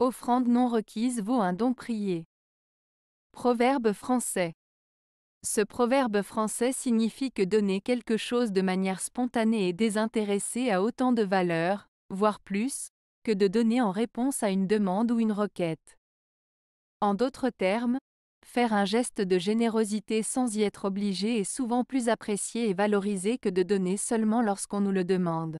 Offrande non requise vaut un don prié. Proverbe français. Ce proverbe français signifie que donner quelque chose de manière spontanée et désintéressée a autant de valeur, voire plus, que de donner en réponse à une demande ou une requête. En d'autres termes, faire un geste de générosité sans y être obligé est souvent plus apprécié et valorisé que de donner seulement lorsqu'on nous le demande.